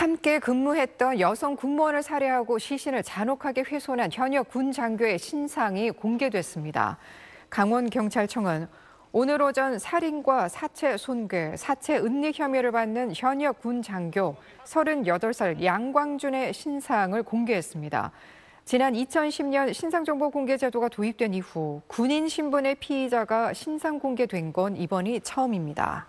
함께 근무했던 여성 군무원을 살해하고 시신을 잔혹하게 훼손한 현역 군 장교의 신상이 공개됐습니다. 강원경찰청은 오늘 오전 살인과 사체 손괴, 사체 은닉 혐의를 받는 현역 군 장교 38살 양광준의 신상을 공개했습니다. 지난 2010년 신상정보공개제도가 도입된 이후 군인 신분의 피의자가 신상 공개된 건 이번이 처음입니다.